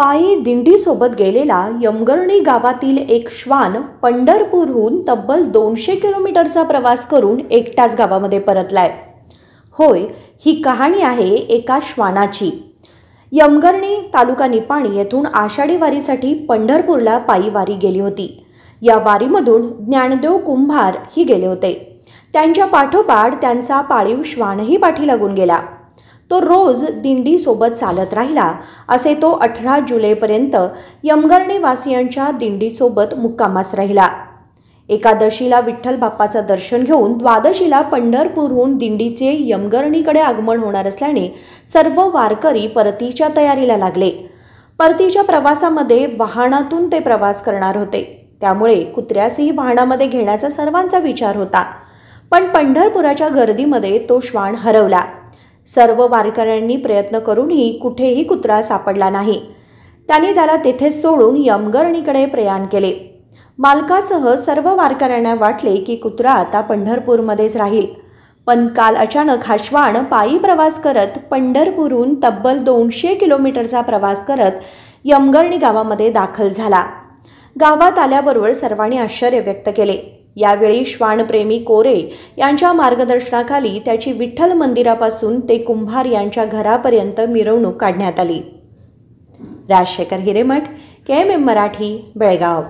पायी दिंडीसोबत गेलेला यमगर्णी गावातील एक श्वान पंढरपूरहून तब्बल दोनशे किलोमीटरचा प्रवास करून एकटाच गावामध्ये परतलाय होय ही कहाणी आहे एका श्वानाची यमगर्णी तालुका निपाणी येथून आषाढी वारीसाठी पंढरपूरला पायी वारी गेली होती या वारीमधून ज्ञानदेव कुंभार ही गेले होते त्यांच्या पाठोपाठ त्यांचा पाळीव श्वानही पाठी लागून गेला तो रोज दिंडीसोबत चालत राहिला असे तो अठरा जुलैपर्यंत यमगर्णीवासियांच्या दिंडीसोबत मुक्कामास राहिला एकादशीला विठ्ठल बाप्पाचं दर्शन घेऊन द्वादशीला पंढरपूरहून दिंडीचे यमगर्णीकडे आगमन होणार असल्याने सर्व वारकरी परतीच्या तयारीला लागले परतीच्या प्रवासामध्ये वाहनातून ते प्रवास करणार होते त्यामुळे कुत्र्यासही वाहनामध्ये घेण्याचा सर्वांचा विचार होता पण पंढरपुराच्या गर्दीमध्ये तो श्वान हरवला सर्व वारकऱ्यांनी प्रयत्न करूनही कुठेही कुत्रा सापडला नाही त्याने त्याला तेथे सोडून यमगरणीकडे प्रयाण केले मालकासह सर्व वारकऱ्यांना वाटले की कुत्रा आता पंढरपूरमध्येच राहील पण काल अचानक हा पायी प्रवास करत पंढरपूरहून तब्बल दोनशे किलोमीटरचा प्रवास करत यमगर्णी गावामध्ये दाखल झाला गावात आल्याबरोबर सर्वांनी आश्चर्य व्यक्त केले यावेळी श्वानप्रेमी कोरे यांच्या मार्गदर्शनाखाली त्याची विठ्ठल मंदिरापासून ते कुंभार यांच्या घरापर्यंत मिरवणूक काढण्यात आली Rajashekhar Hiremath K M M Marathi Belgaum